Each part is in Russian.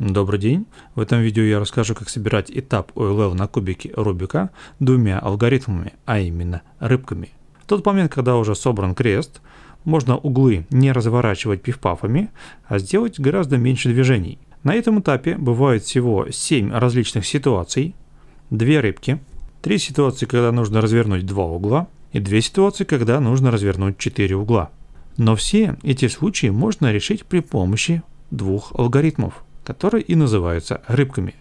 Добрый день! В этом видео я расскажу, как собирать этап OLL на кубике Рубика двумя алгоритмами, а именно рыбками. В тот момент, когда уже собран крест, можно углы не разворачивать пифпафами, а сделать гораздо меньше движений. На этом этапе бывает всего 7 различных ситуаций, 2 рыбки, 3 ситуации, когда нужно развернуть 2 угла и 2 ситуации, когда нужно развернуть 4 угла. Но все эти случаи можно решить при помощи двух алгоритмов которые и называются рыбками.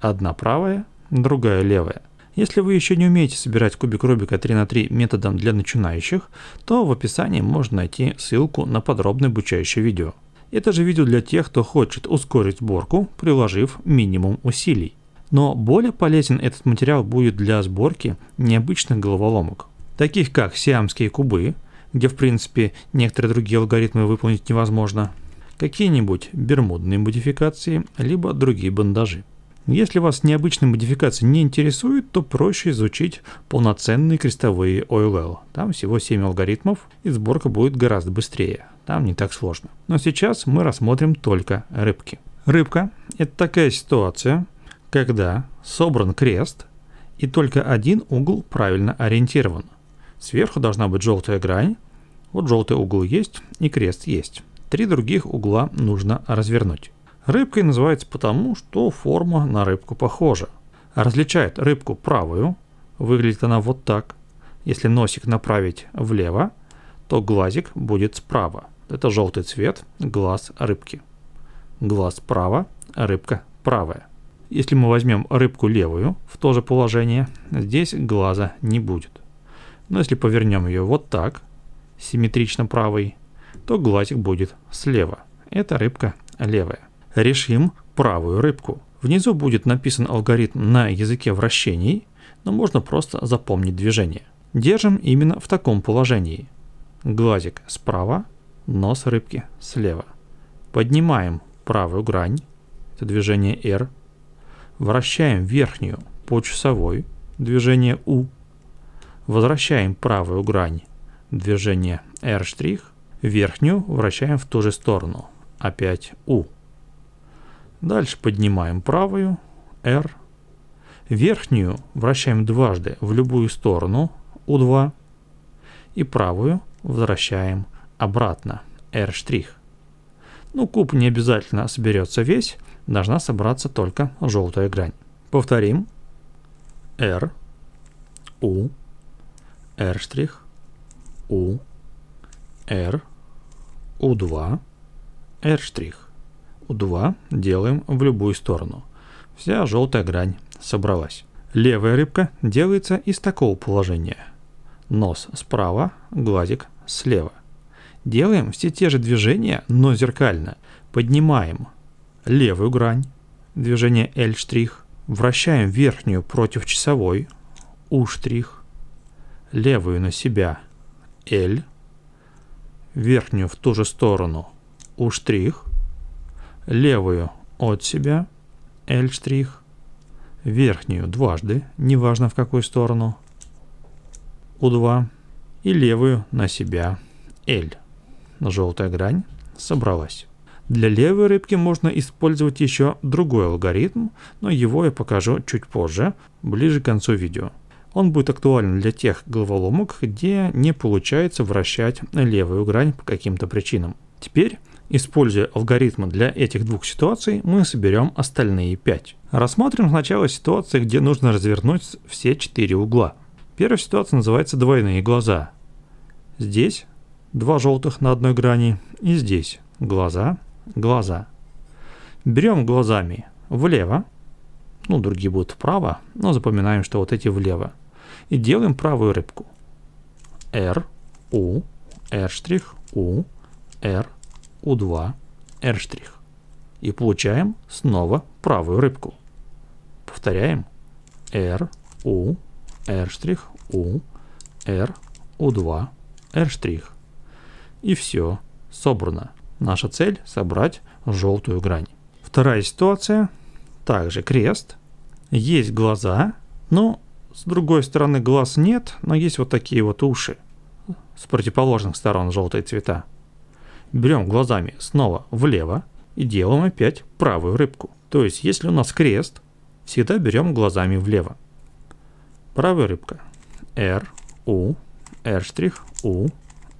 Одна правая, другая левая. Если вы еще не умеете собирать кубик Рубика 3 на 3 методом для начинающих, то в описании можно найти ссылку на подробное обучающее видео. Это же видео для тех, кто хочет ускорить сборку, приложив минимум усилий. Но более полезен этот материал будет для сборки необычных головоломок, таких как сиамские кубы, где в принципе некоторые другие алгоритмы выполнить невозможно, какие-нибудь бермудные модификации, либо другие бандажи. Если вас необычные модификации не интересуют, то проще изучить полноценные крестовые OLL. Там всего 7 алгоритмов, и сборка будет гораздо быстрее. Там не так сложно. Но сейчас мы рассмотрим только рыбки. Рыбка – это такая ситуация, когда собран крест, и только один угол правильно ориентирован. Сверху должна быть желтая грань, вот желтый угол есть и крест есть. Три других угла нужно развернуть. Рыбкой называется потому, что форма на рыбку похожа. Различает рыбку правую, выглядит она вот так. Если носик направить влево, то глазик будет справа. Это желтый цвет, глаз рыбки. Глаз справа, рыбка правая. Если мы возьмем рыбку левую в то же положение, здесь глаза не будет. Но если повернем ее вот так, симметрично правой, то глазик будет слева. Это рыбка левая. Решим правую рыбку. Внизу будет написан алгоритм на языке вращений, но можно просто запомнить движение. Держим именно в таком положении. Глазик справа, нос рыбки слева. Поднимаем правую грань, это движение R. Вращаем верхнюю по часовой, движение U. Возвращаем правую грань, движение R', Верхнюю вращаем в ту же сторону. Опять U. Дальше поднимаем правую, R. Верхнюю вращаем дважды в любую сторону, U2. И правую возвращаем обратно, R'. Ну, куб не обязательно соберется весь, должна собраться только желтая грань. Повторим. R, U, R', U, R, U2, R'. U2 делаем в любую сторону. Вся желтая грань собралась. Левая рыбка делается из такого положения. Нос справа, глазик слева. Делаем все те же движения, но зеркально. Поднимаем левую грань, движение L', вращаем верхнюю против часовой, U', левую на себя, L', верхнюю в ту же сторону у штрих, левую от себя L штрих, верхнюю дважды, неважно в какую сторону, у 2 и левую на себя L. Желтая грань собралась. Для левой рыбки можно использовать еще другой алгоритм, но его я покажу чуть позже, ближе к концу видео. Он будет актуален для тех головоломок, где не получается вращать левую грань по каким-то причинам. Теперь Используя алгоритмы для этих двух ситуаций, мы соберем остальные пять. Рассмотрим сначала ситуации, где нужно развернуть все четыре угла. Первая ситуация называется «двойные глаза». Здесь два желтых на одной грани и здесь глаза, глаза. Берем глазами влево, ну другие будут вправо, но запоминаем, что вот эти влево и делаем правую рыбку. R, U, R', U, R, U2, R'. И получаем снова правую рыбку. Повторяем. R, U, R', U, R, U2, R'. И все собрано. Наша цель – собрать желтую грань. Вторая ситуация. Также крест. Есть глаза, но с другой стороны глаз нет, но есть вот такие вот уши. С противоположных сторон желтые цвета. Берем глазами снова влево и делаем опять правую рыбку. То есть, если у нас крест, всегда берем глазами влево. Правая рыбка. R, U, R', U,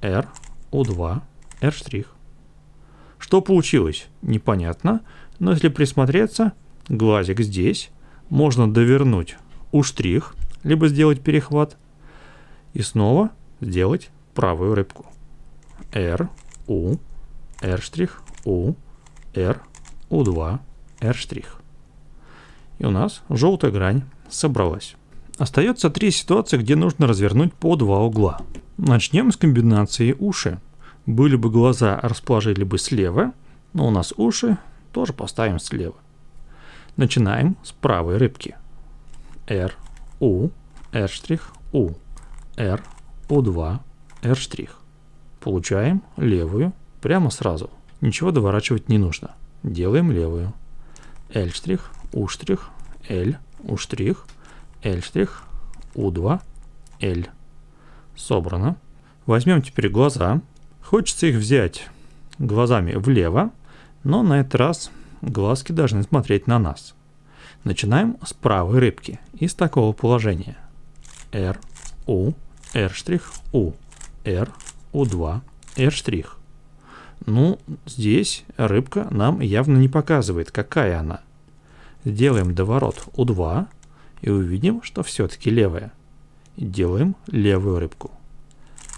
R, U2, R'. Что получилось? Непонятно, но если присмотреться, глазик здесь, можно довернуть У штрих либо сделать перехват. И снова сделать правую рыбку. R, U, R', U, R, U2, R'. И у нас желтая грань собралась. Остается три ситуации, где нужно развернуть по два угла. Начнем с комбинации уши. Были бы глаза, расположили бы слева, но у нас уши тоже поставим слева. Начинаем с правой рыбки. R, U, R', U, R, U2, R'. Получаем левую прямо сразу. Ничего доворачивать не нужно. Делаем левую. L', U', L, U', L', U2, L. Собрано. Возьмем теперь глаза. Хочется их взять глазами влево, но на этот раз глазки должны смотреть на нас. Начинаем с правой рыбки, из такого положения. R, U, R', U, R, U2, R'. Ну, здесь рыбка нам явно не показывает, какая она. Делаем доворот U2 и увидим, что все-таки левая. Делаем левую рыбку.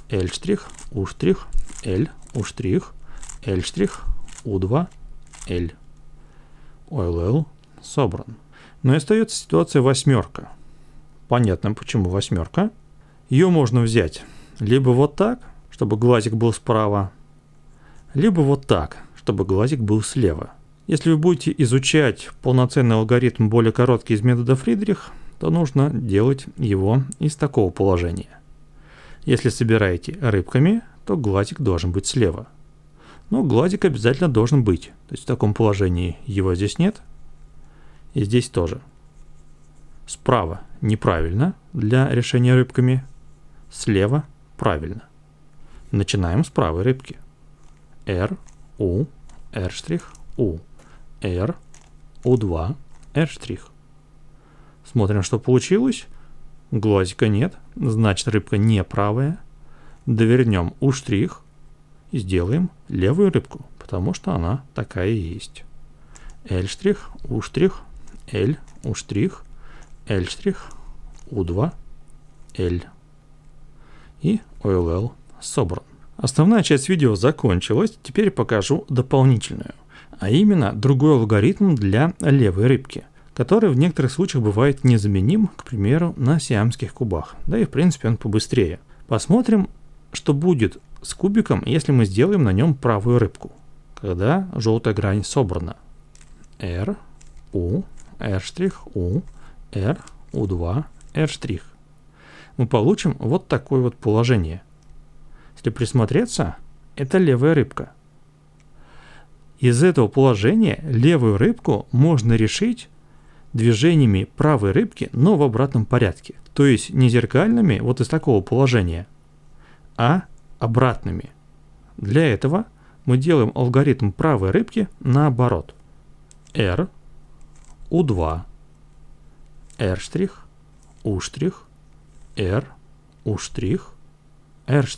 L', U', L, U', L', U2, L. OLL собран. Но и остается ситуация восьмерка. Понятно, почему восьмерка. Ее можно взять либо вот так, чтобы глазик был справа, либо вот так, чтобы глазик был слева. Если вы будете изучать полноценный алгоритм более короткий из метода Фридрих, то нужно делать его из такого положения. Если собираете рыбками, то глазик должен быть слева. Но глазик обязательно должен быть, то есть в таком положении его здесь нет – и здесь тоже. Справа неправильно для решения рыбками, слева правильно. Начинаем с правой рыбки. R, U, R', U, R, U2, R'. Смотрим, что получилось. Глазика нет, значит рыбка не правая. Довернем U' и сделаем левую рыбку, потому что она такая и есть. L', U', L, U', L', U2, L и OLL собран. Основная часть видео закончилась, теперь покажу дополнительную, а именно другой алгоритм для левой рыбки, который в некоторых случаях бывает незаменим, к примеру, на сиамских кубах, да и в принципе он побыстрее. Посмотрим, что будет с кубиком, если мы сделаем на нем правую рыбку, когда желтая грань собрана. R, U, R'U, R, U2, R'. Мы получим вот такое вот положение. Если присмотреться, это левая рыбка. Из этого положения левую рыбку можно решить движениями правой рыбки, но в обратном порядке. То есть не зеркальными, вот из такого положения, а обратными. Для этого мы делаем алгоритм правой рыбки наоборот. R, U2, R', U', R, штрих R'.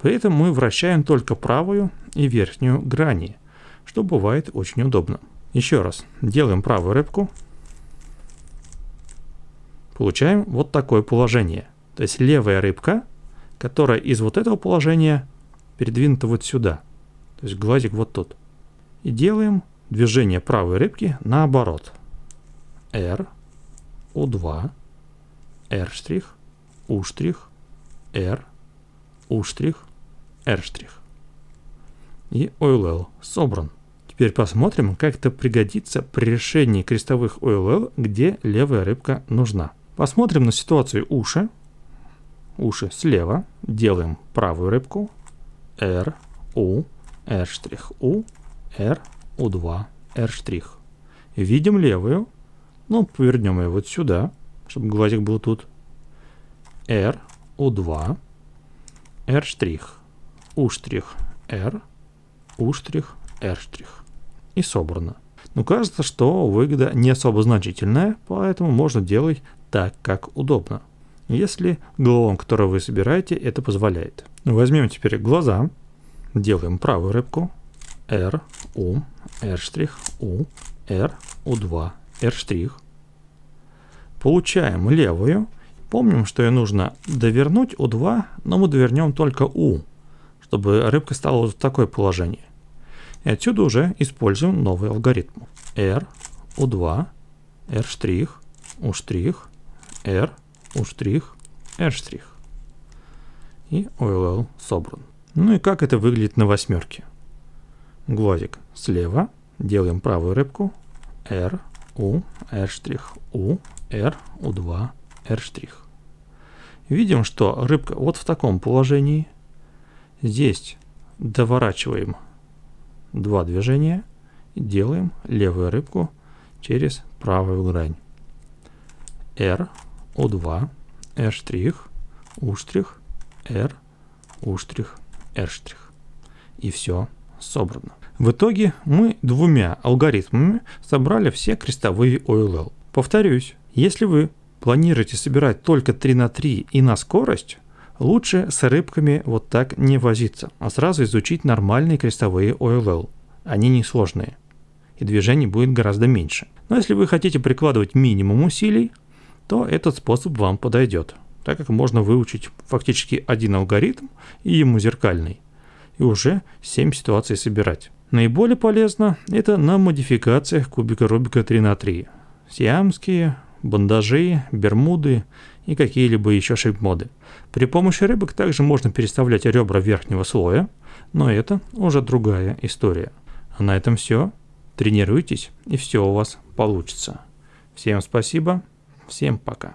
При этом мы вращаем только правую и верхнюю грани, что бывает очень удобно. Еще раз, делаем правую рыбку, получаем вот такое положение. То есть левая рыбка, которая из вот этого положения передвинута вот сюда. То есть глазик вот тут. И делаем движение правой рыбки наоборот. R, U2, R', U', R, U', R'. И OLL собран. Теперь посмотрим, как это пригодится при решении крестовых OLL, где левая рыбка нужна. Посмотрим на ситуацию уши. Уши слева. Делаем правую рыбку. R, U, R', U, R, U2, R'. Видим левую. Ну, повернем ее вот сюда, чтобы глазик был тут. R, U2, R', U', R, U', R'. И собрано. Но ну, кажется, что выгода не особо значительная, поэтому можно делать так, как удобно. Если головом, который вы собираете, это позволяет. Возьмем теперь глаза, делаем правую рыбку, R, U, R', U, R, U2, R'. Получаем левую. Помним, что ее нужно довернуть U2, но мы довернем только U, чтобы рыбка стала вот в такое положение. И отсюда уже используем новый алгоритм. R, U2, R', U', R, U', R'. И OLL собран. Ну и как это выглядит на восьмерке? Глазик слева, делаем правую рыбку, R, U, R', U, R, U2, R'. Видим, что рыбка вот в таком положении. Здесь доворачиваем два движения. Делаем левую рыбку через правую грань. R, U2, R', U', R, U', R'. И все собрано. В итоге мы двумя алгоритмами собрали все крестовые OLL. Повторюсь, если вы планируете собирать только 3 на 3 и на скорость, лучше с рыбками вот так не возиться, а сразу изучить нормальные крестовые OLL. Они несложные, и движений будет гораздо меньше. Но если вы хотите прикладывать минимум усилий, то этот способ вам подойдет, так как можно выучить фактически один алгоритм и ему зеркальный, и уже 7 ситуаций собирать. Наиболее полезно это на модификациях кубика Рубика 3 на 3. Сиамские, бандажи, бермуды и какие-либо еще шип-моды. При помощи рыбок также можно переставлять ребра верхнего слоя, но это уже другая история. А на этом все. Тренируйтесь, и все у вас получится. Всем спасибо, всем пока.